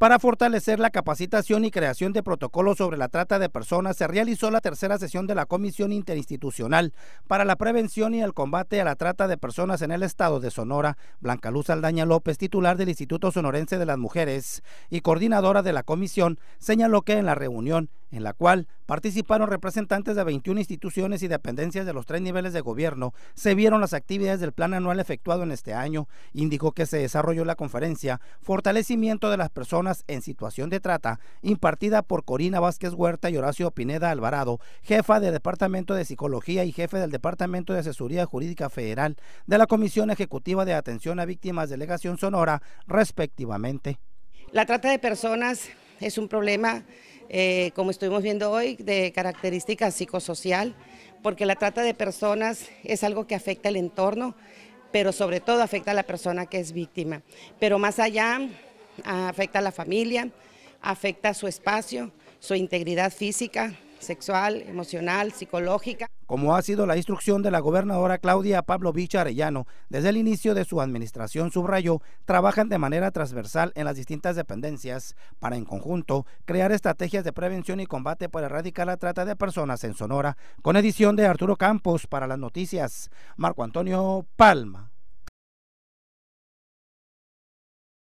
Para fortalecer la capacitación y creación de protocolos sobre la trata de personas, se realizó la tercera sesión de la Comisión Interinstitucional para la Prevención y el Combate a la Trata de Personas en el Estado de Sonora. Blanca Luz Aldaña López, titular del Instituto Sonorense de las Mujeres y coordinadora de la comisión, señaló que en la reunión en la cual participaron representantes de 21 instituciones y dependencias de los tres niveles de gobierno, se vieron las actividades del plan anual efectuado en este año, indicó que se desarrolló la conferencia Fortalecimiento de las Personas en Situación de Trata, impartida por Corina Vázquez Huerta y Horacio Pineda Alvarado, jefa de Departamento de Psicología y jefe del Departamento de Asesoría Jurídica Federal de la Comisión Ejecutiva de Atención a Víctimas de Delegación Sonora, respectivamente. La trata de personas es un problema, eh, como estuvimos viendo hoy, de característica psicosocial, porque la trata de personas es algo que afecta el entorno, pero sobre todo afecta a la persona que es víctima. Pero más allá, afecta a la familia, afecta a su espacio, su integridad física, sexual, emocional, psicológica. Como ha sido la instrucción de la gobernadora Claudia Pablo Arellano, desde el inicio de su administración subrayó, trabajan de manera transversal en las distintas dependencias para en conjunto crear estrategias de prevención y combate para erradicar la trata de personas en Sonora, con edición de Arturo Campos para las noticias, Marco Antonio Palma.